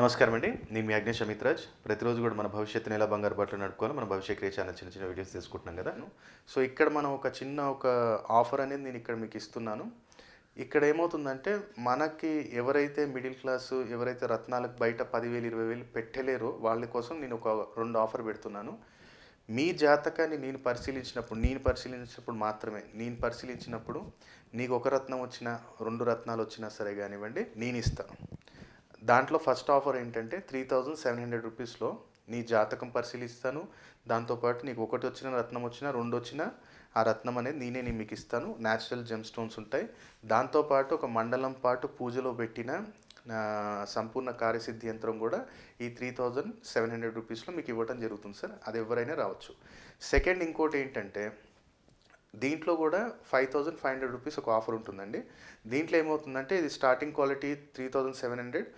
నమస్కారం అండి నేను మీ అగ్నేష్ అమిత్రాజ్ ప్రతిరోజు కూడా మన భవిష్యత్తుని ఎలా బంగారు బట్టలు నడుపుకోవాలి మన భవిష్య క్రియ ఛానల్ చిన్న చిన్న వీడియోస్ తీసుకుంటున్నాం కదా సో ఇక్కడ మనం ఒక చిన్న ఒక ఆఫర్ అనేది నేను ఇక్కడ మీకు ఇస్తున్నాను ఇక్కడ ఏమవుతుందంటే మనకి ఎవరైతే మిడిల్ క్లాసు ఎవరైతే రత్నాలకు బయట పదివేలు ఇరవై వేలు పెట్టలేరో వాళ్ళ కోసం నేను ఒక రెండు ఆఫర్ పెడుతున్నాను మీ జాతకాన్ని నేను పరిశీలించినప్పుడు నేను పరిశీలించినప్పుడు మాత్రమే నేను పరిశీలించినప్పుడు నీకు ఒక రత్నం వచ్చినా రెండు రత్నాలు వచ్చినా సరే కానివ్వండి నేను ఇస్తాను దాంట్లో ఫస్ట్ ఆఫర్ ఏంటంటే త్రీ థౌజండ్ సెవెన్ హండ్రెడ్ రూపీస్లో నీ జాతకం పరిశీలిస్తాను దాంతోపాటు నీకు ఒకటి వచ్చిన రత్నం వచ్చిన రెండు వచ్చిన ఆ రత్నం అనేది నేనే నేను మీకు ఇస్తాను న్యాచురల్ జెమ్ స్టోన్స్ ఉంటాయి దాంతోపాటు ఒక మండలం పాటు పూజలో పెట్టిన సంపూర్ణ కార్యసిద్ధి యంత్రం కూడా ఈ త్రీ థౌజండ్ సెవెన్ హండ్రెడ్ రూపీస్లో మీకు ఇవ్వడం జరుగుతుంది సార్ అది ఎవరైనా రావచ్చు సెకండ్ ఇంకోటి ఏంటంటే దీంట్లో కూడా five thousand five hundred rupees ఒక ఆఫర్ ఉంటుందండి దీంట్లో ఏమవుతుందంటే ఇది starting quality three thousand seven hundred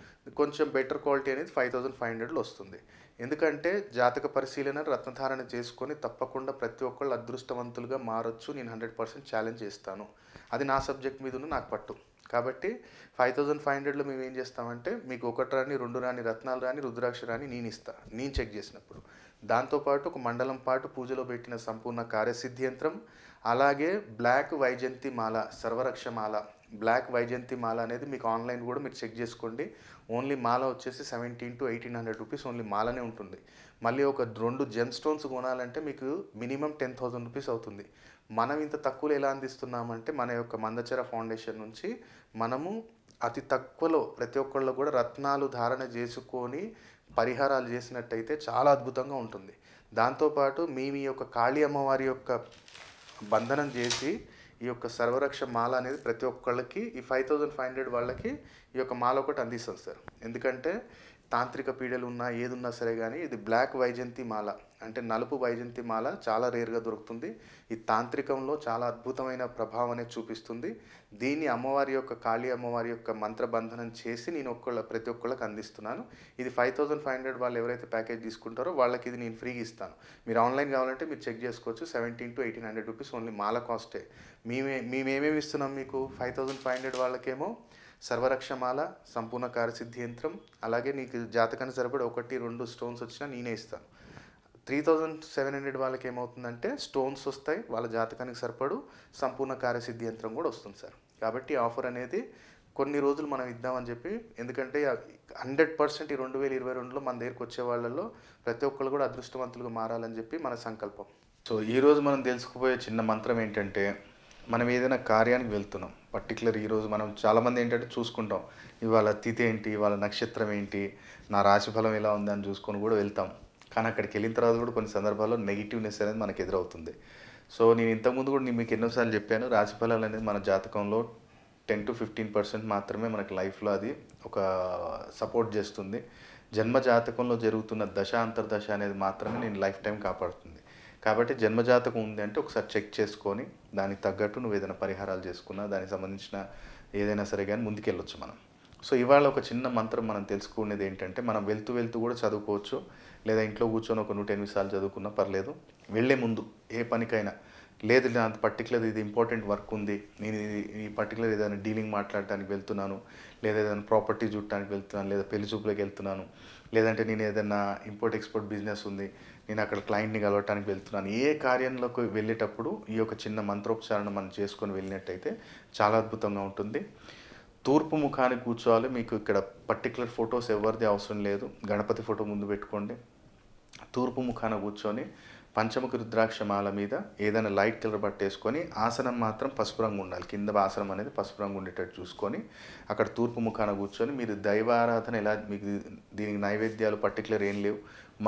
కొంచెం బెటర్ క్వాలిటీ అనేది ఫైవ్ థౌజండ్ ఫైవ్ హండ్రెడ్లో వస్తుంది ఎందుకంటే జాతక పరిశీలన రత్నధారణ చేసుకొని తప్పకుండా ప్రతి ఒక్కళ్ళు అదృష్టవంతులుగా మారొచ్చు నేను హండ్రెడ్ పర్సెంట్ ఛాలెంజ్ చేస్తాను అది నా సబ్జెక్ట్ మీద ఉన్న నాకు పట్టు కాబట్టి ఫైవ్ థౌజండ్ ఫైవ్ హండ్రెడ్లో మేము ఏం చేస్తామంటే మీకు ఒకటి రాని రెండు రాని రత్నాలు రాని రుద్రాక్ష రాని నేను ఇస్తాను నేను చెక్ చేసినప్పుడు దాంతోపాటు ఒక మండలం పాటు పూజలో పెట్టిన సంపూర్ణ కార్యసిద్ధి యంత్రం అలాగే బ్లాక్ వైజంతి మాల సర్వరక్ష మాల బ్లాక్ వైజంతి మాల అనేది మీకు ఆన్లైన్ కూడా మీరు చెక్ చేసుకోండి ఓన్లీ మాల వచ్చేసి seventeen to eighteen hundred rupees only మాలనే ఉంటుంది మళ్ళీ ఒక రెండు జెమ్ స్టోన్స్ కొనాలంటే మీకు మినిమం టెన్ థౌసండ్ రూపీస్ అవుతుంది మనం ఇంత తక్కువలో ఎలా అందిస్తున్నామంటే మన యొక్క మందచర ఫౌండేషన్ నుంచి మనము అతి తక్కువలో ప్రతి ఒక్కళ్ళు కూడా రత్నాలు ధారణ చేసుకొని పరిహారాలు చేసినట్టయితే చాలా అద్భుతంగా ఉంటుంది దాంతోపాటు మీ మీ యొక్క కాళీ అమ్మవారి యొక్క బంధనం చేసి ఈ యొక్క సర్వరక్ష మాల అనేది ప్రతి ఒక్కళ్ళకి ఈ ఫైవ్ థౌజండ్ ఫైవ్ హండ్రెడ్ వాళ్ళకి ఈ యొక్క మాల ఒకటి అందిస్తాం సార్ ఎందుకంటే తాంత్రిక పీడలు ఉన్నా ఏదున్నా సరే కానీ ఇది బ్లాక్ వైజంతి మాల అంటే నలుపు వైజంతి మాల చాలా రేర్గా దొరుకుతుంది ఈ తాంత్రికంలో చాలా అద్భుతమైన ప్రభావం అనేది చూపిస్తుంది దీన్ని అమ్మవారి యొక్క కాళీ అమ్మవారి యొక్క మంత్రబంధనం చేసి నేను ఒక్కళ్ళ ప్రతి ఒక్కళ్ళకి అందిస్తున్నాను ఇది ఫైవ్ థౌజండ్ ఫైవ్ హండ్రెడ్ వాళ్ళు ఎవరైతే ప్యాకేజ్ తీసుకుంటారో వాళ్ళకి ఇది నేను ఫ్రీగా ఇస్తాను మీరు ఆన్లైన్ కావాలంటే మీరు చెక్ చేసుకోవచ్చు seventeen to eighteen hundred rupees only మాల కాస్టే మేమే మేమేమేమి ఇస్తున్నాం మీకు ఫైవ్ థౌసండ్ ఫైవ్ హండ్రెడ్ వాళ్ళకేమో సర్వరక్షమాల సంపూర్ణ కార్యసిద్ధి యంత్రం అలాగే నీకు జాతకాన్ని సరిపడి ఒకటి రెండు స్టోన్స్ వచ్చినా నేనే ఇస్తాను త్రీ థౌజండ్ సెవెన్ హండ్రెడ్ వాళ్ళకి ఏమవుతుందంటే స్టోన్స్ వస్తాయి వాళ్ళ జాతకానికి సరిపడు సంపూర్ణ కార్యసిద్ధి యంత్రం కూడా వస్తుంది సార్ కాబట్టి ఆఫర్ అనేది కొన్ని రోజులు మనం ఇద్దామని చెప్పి ఎందుకంటే హండ్రెడ్ పర్సెంట్ ఈ రెండు వేల ఇరవై రెండులో మన దగ్గరికి వచ్చే వాళ్ళలో ప్రతి ఒక్కరు కూడా అదృష్టవంతులుగా మారాలని చెప్పి మన సంకల్పం సో ఈరోజు మనం తెలుసుకుపోయే చిన్న మంత్రం ఏంటంటే మనం ఏదైనా కార్యానికి వెళ్తున్నాం పర్టికులర్ ఈరోజు మనం చాలామంది ఏంటంటే చూసుకుంటాం ఇవాళ తిథి ఏంటి ఇవాళ నక్షత్రం ఏంటి నా రాశిఫలం ఎలా ఉందని చూసుకొని కూడా వెళ్తాం కానీ అక్కడికి వెళ్ళిన తర్వాత కూడా కొన్ని సందర్భాల్లో నెగిటివ్నెస్ అనేది మనకు ఎదురవుతుంది సో నేను ఇంతకుముందు కూడా నేను మీకు ఎన్నోసార్లు చెప్పాను రాశిఫలాలు అనేది మన జాతకంలో టెన్ టు ఫిఫ్టీన్ పర్సెంట్ మాత్రమే మనకి లైఫ్లో అది ఒక సపోర్ట్ చేస్తుంది జన్మ జాతకంలో జరుగుతున్న దశ అంతర్దశ అనేది మాత్రమే నేను లైఫ్ టైం కాపాడుతుంది కాబట్టి జన్మజాతకం ఉంది అంటే ఒకసారి చెక్ చేసుకొని దానికి తగ్గట్టు నువ్వు ఏదైనా పరిహారాలు చేసుకున్నా దానికి సంబంధించిన ఏదైనా సరే కానీ ముందుకెళ్ళొచ్చు మనం సో ఇవాళ ఒక చిన్న మంత్రం మనం తెలుసుకునేది ఏంటంటే మనం వెళ్తూ వెళ్తూ కూడా చదువుకోవచ్చు లేదా ఇంట్లో కూర్చొని ఒక నూట ఎనిమిది సార్లు చదువుకున్నా పర్లేదు వెళ్ళే ముందు ఏ పనికైనా లేదు నాకు పర్టికులర్ ఇది ఇంపార్టెంట్ వర్క్ ఉంది నేను ఈ పర్టికులర్ ఏదైనా డీలింగ్ మాట్లాడటానికి వెళ్తున్నాను లేదా ఏదైనా ప్రాపర్టీ చూడటానికి వెళ్తున్నాను లేదా పెళ్లి చూపులకు వెళ్తున్నాను లేదంటే నేను ఏదైనా ఇంపోర్ట్ ఎక్స్పోర్ట్ బిజినెస్ ఉంది నేను అక్కడ క్లయింట్ని కలవటానికి వెళ్తున్నాను ఏ కార్యంలోకి వెళ్ళేటప్పుడు ఈ యొక్క చిన్న మంత్రోపచారణ మనం చేసుకొని వెళ్ళినట్టయితే చాలా అద్భుతంగా ఉంటుంది తూర్పు ముఖాన్ని కూర్చోవాలి మీకు ఇక్కడ పర్టికులర్ ఫొటోస్ ఎవరిది అవసరం లేదు గణపతి ఫోటో ముందు పెట్టుకోండి తూర్పు ముఖాన కూర్చొని పంచముఖ రుద్రాక్ష మాల మీద ఏదైనా లైట్ కలర్ పట్టేసుకొని ఆసనం మాత్రం పసుపు రంగు ఉండాలి కింద ఆసనం అనేది పసుపు రంగు ఉండేటట్టు చూసుకొని అక్కడ తూర్పు ముఖాన కూర్చొని మీరు దైవారాధన ఎలా మీకు దీనికి నైవేద్యాలు పర్టికులర్ ఏం లేవు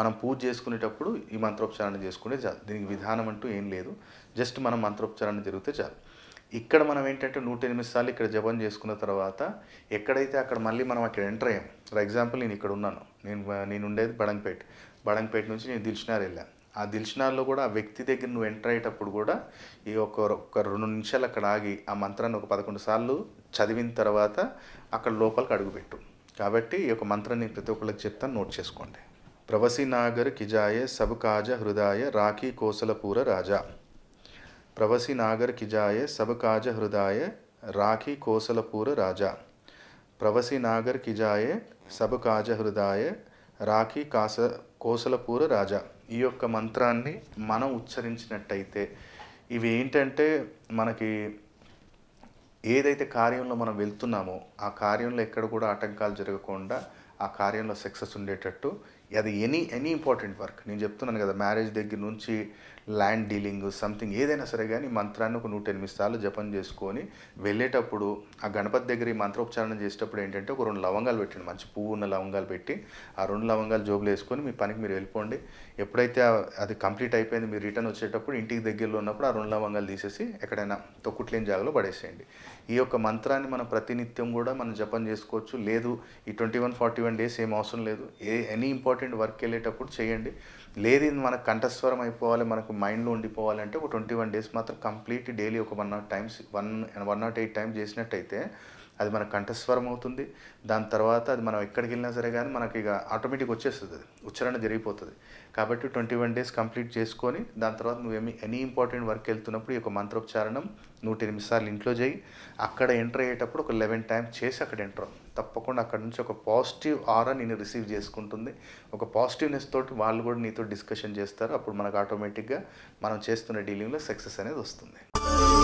మనం పూజ చేసుకునేటప్పుడు ఈ మంత్రోపచారాన్ని చేసుకుంటే చాలు దీనికి విధానం అంటూ ఏం లేదు జస్ట్ మనం మంత్రోపచారాన్ని జరిగితే చాలు ఇక్కడ మనం ఏంటంటే నూట ఎనిమిది సార్లు ఇక్కడ జపం చేసుకున్న తర్వాత ఎక్కడైతే అక్కడ మళ్ళీ మనం అక్కడ ఎంటర్ అయ్యాం ఫర్ ఎగ్జాంపుల్ నేను ఇక్కడ ఉన్నాను నేను నేను ఉండేది బడంగపేట బడంగపేట నుంచి నేను దిల్చినారు వెళ్ళాను ఆ దిల్షనాల్లో కూడా ఆ వ్యక్తి దగ్గర నువ్వు ఎంటర్ అయ్యేటప్పుడు కూడా ఈ ఒక ఒక రెండు నిమిషాలు అక్కడ ఆగి ఆ మంత్రాన్ని ఒక పదకొండు సార్లు చదివిన తర్వాత అక్కడ లోపలికి అడుగుపెట్టు కాబట్టి ఈ యొక్క మంత్రాన్ని ప్రతి ఒక్కరికి చెప్తాను నోట్ చేసుకోండి నాగర్ కిజాయ సబకాజ హృదయ రాఖీ కోసలపూర రాజా నాగర్ కిజాయ సబకాజ హృదయ రాఖీ కోసలపూర రాజా నాగర్ కిజాయ సబకాజ హృదయ రాఖీ కాస కోసలపూర రాజా ఈ యొక్క మంత్రాన్ని మనం ఉచ్చరించినట్టయితే ఇవి ఏంటంటే మనకి ఏదైతే కార్యంలో మనం వెళ్తున్నామో ఆ కార్యంలో ఎక్కడ కూడా ఆటంకాలు జరగకుండా ఆ కార్యంలో సక్సెస్ ఉండేటట్టు అది ఎనీ ఎనీ ఇంపార్టెంట్ వర్క్ నేను చెప్తున్నాను కదా మ్యారేజ్ దగ్గర నుంచి ల్యాండ్ డీలింగ్ సంథింగ్ ఏదైనా సరే కానీ మంత్రాన్ని ఒక నూట ఎనిమిది సార్లు జపం చేసుకొని వెళ్ళేటప్పుడు ఆ గణపతి దగ్గర ఈ మంత్రోపచారణ చేసేటప్పుడు ఏంటంటే ఒక రెండు లవంగాలు పెట్టండి మంచి పువ్వు ఉన్న లవంగాలు పెట్టి ఆ రెండు లవంగాలు జోబులు వేసుకొని మీ పనికి మీరు వెళ్ళిపోండి ఎప్పుడైతే అది కంప్లీట్ అయిపోయింది మీరు రిటర్న్ వచ్చేటప్పుడు ఇంటికి దగ్గరలో ఉన్నప్పుడు ఆ రెండు లవంగాలు తీసేసి ఎక్కడైనా తొక్కుట్లేని జాగలో పడేసేయండి ఈ యొక్క మంత్రాన్ని మనం ప్రతినిత్యం కూడా మనం జపం చేసుకోవచ్చు లేదు ఈ twenty one forty one days ఏం అవసరం లేదు ఏ ఎనీ ఇంపార్టెంట్ ఇంపార్టెంట్ వర్క్ వెళ్ళేటప్పుడు చేయండి లేదు ఇది మనకు కంఠస్వరం అయిపోవాలి మనకు మైండ్లో ఉండిపోవాలంటే ఒక ట్వంటీ వన్ డేస్ మాత్రం కంప్లీట్ డైలీ ఒక one nought times one one nought eight times చేసినట్టయితే అది మన కంఠస్వరం అవుతుంది దాని తర్వాత అది మనం ఎక్కడికి వెళ్ళినా సరే కానీ మనకి ఇక ఆటోమేటిక్ వచ్చేస్తుంది అది ఉచ్చారణ జరిగిపోతుంది కాబట్టి ట్వంటీ వన్ డేస్ కంప్లీట్ చేసుకొని దాని తర్వాత నువ్వేమి ఎనీ ఇంపార్టెంట్ వర్క్ వెళ్తున్నప్పుడు ఈ యొక్క మంత్రోచ్చారణం నూట ఎనిమిది సార్లు ఇంట్లో చేయి అక్కడ ఎంటర్ అయ్యేటప్పుడు ఒక లెవెన్ టైమ్స్ చేసి అక్కడ ఎంటర్ అవ్వు తప్పకుండా అక్కడ నుంచి ఒక పాజిటివ్ ఆరా నేను రిసీవ్ చేసుకుంటుంది ఒక పాజిటివ్నెస్ తోటి వాళ్ళు కూడా నీతో డిస్కషన్ చేస్తారు అప్పుడు మనకు ఆటోమేటిక్గా మనం చేస్తున్న డీలింగ్లో సక్సెస్ అనేది వస్తుంది